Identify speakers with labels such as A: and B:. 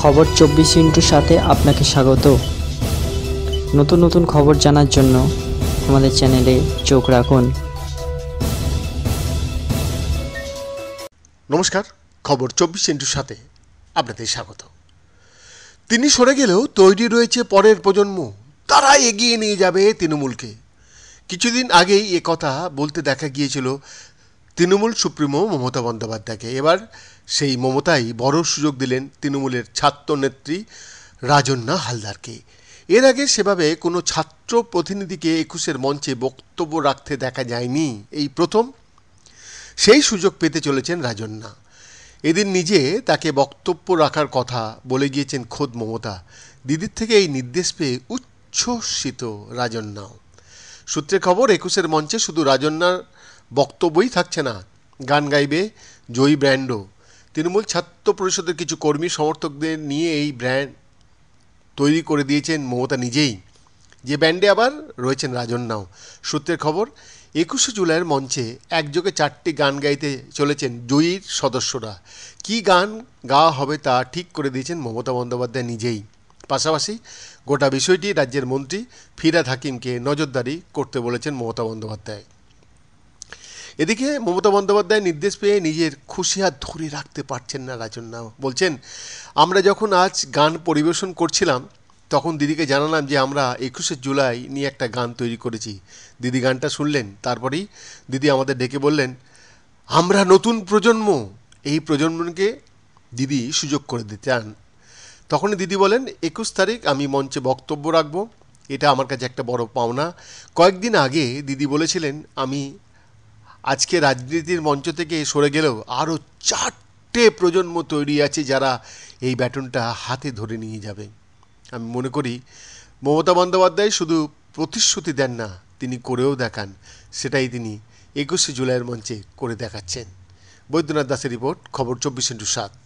A: খবর চব্বিশ ইন্টুর সাথে আপনাকে স্বাগত নতুন নতুন খবর জানার জন্য আমাদের চ্যানেলে চোখ রাখুন নমস্কার খবর চব্বিশ ইন্টুর সাথে আপনাদের স্বাগত তিনি সরে গেলেও তৈরি রয়েছে পরের প্রজন্ম তারা এগিয়ে নিয়ে যাবে তৃণমূলকে কিছুদিন আগেই এ কথা বলতে দেখা গিয়েছিল তৃণমূল সুপ্রিমো মমতা বন্দ্যোপাধ্যায়কে এবার সেই মমতাই বড় সুযোগ দিলেন তৃণমূলের ছাত্র নেত্রী রাজন্যা হালদারকে এর আগে সেভাবে কোনো ছাত্র প্রতিনিধিকে একুশের মঞ্চে বক্তব্য রাখতে দেখা যায়নি এই প্রথম সেই সুযোগ পেতে চলেছেন রাজন্যা এদিন নিজে তাকে বক্তব্য রাখার কথা বলে গিয়েছেন খোদ মমতা দিদির থেকে এই নির্দেশ পেয়ে উচ্ছ্বসিত রাজন্যাও সূত্রে খবর একুশের মঞ্চে শুধু রাজন্যার বক্তব্যই থাকছে না গান গাইবে জয়ী ব্র্যান্ডও তৃণমূল ছাত্র পরিষদের কিছু কর্মী সমর্থকদের নিয়ে এই ব্র্যান্ড তৈরি করে দিয়েছেন মমতা নিজেই যে ব্যান্ডে আবার রয়েছেন রাজন্যাও সূত্রের খবর একুশে জুলাইয়ের মঞ্চে একযোগে চারটি গান গাইতে চলেছেন জয়ীর সদস্যরা কি গান গাওয়া হবে তা ঠিক করে দিয়েছেন মমতা বন্দ্যোপাধ্যায় নিজেই পাশাপাশি গোটা বিষয়টি রাজ্যের মন্ত্রী ফিরাদ হাকিমকে নজরদারি করতে বলেছেন মমতা বন্দ্যোপাধ্যায় এদিকে মমতা বন্দ্যোপাধ্যায় নির্দেশ পেয়ে নিজের খুশি হাত ধরে রাখতে পারছেন না রাজন্যা বলছেন আমরা যখন আজ গান পরিবেশন করছিলাম তখন দিদিকে জানালাম যে আমরা একুশে জুলাই নিয়ে একটা গান তৈরি করেছি দিদি গানটা শুনলেন তারপরেই দিদি আমাদের ডেকে বললেন আমরা নতুন প্রজন্ম এই প্রজন্মকে দিদি সুযোগ করে দিতে চান তখনই দিদি বলেন একুশ তারিখ আমি মঞ্চে বক্তব্য রাখবো এটা আমার কাছে একটা বড় পাওনা কয়েকদিন আগে দিদি বলেছিলেন আমি আজকে রাজনীতির মঞ্চ থেকে সরে গেলেও আরও চারটে প্রজন্ম তৈরি আছে যারা এই ব্যাটনটা হাতে ধরে নিয়ে যাবে আমি মনে করি মমতা বন্দ্যোপাধ্যায় শুধু প্রতিশ্রুতি দেন না তিনি করেও দেখান সেটাই তিনি একুশে জুলাইয়ের মঞ্চে করে দেখাচ্ছেন বৈদ্যনাথ দাসের রিপোর্ট খবর চব্বিশ ইন্টু সাত